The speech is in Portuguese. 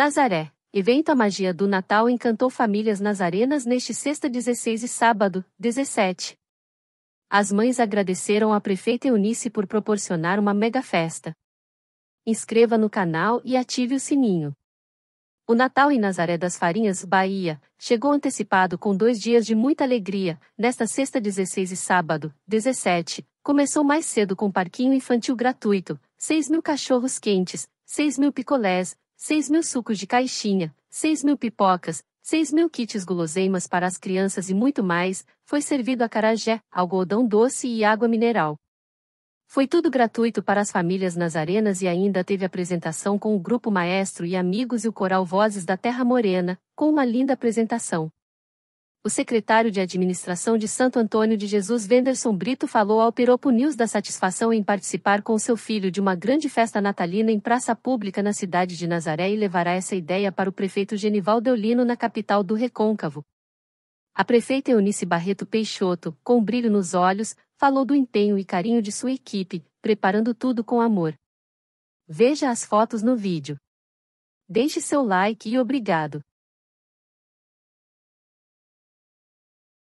Nazaré. Evento A Magia do Natal encantou famílias nazarenas neste sexta 16 e sábado, 17. As mães agradeceram a prefeita Eunice por proporcionar uma mega festa. Inscreva no canal e ative o sininho. O Natal em Nazaré das Farinhas, Bahia, chegou antecipado com dois dias de muita alegria, nesta sexta 16 e sábado, 17. Começou mais cedo com parquinho infantil gratuito, 6 mil cachorros quentes, 6 mil picolés, 6 mil sucos de caixinha, 6 mil pipocas, 6 mil kits guloseimas para as crianças e muito mais, foi servido a carajé, algodão doce e água mineral. Foi tudo gratuito para as famílias nas arenas e ainda teve apresentação com o grupo maestro e amigos e o coral Vozes da Terra Morena, com uma linda apresentação o secretário de Administração de Santo Antônio de Jesus Venderson Brito falou ao Piropo News da satisfação em participar com seu filho de uma grande festa natalina em praça pública na cidade de Nazaré e levará essa ideia para o prefeito Genival Deolino na capital do Recôncavo. A prefeita Eunice Barreto Peixoto, com um brilho nos olhos, falou do empenho e carinho de sua equipe, preparando tudo com amor. Veja as fotos no vídeo. Deixe seu like e obrigado.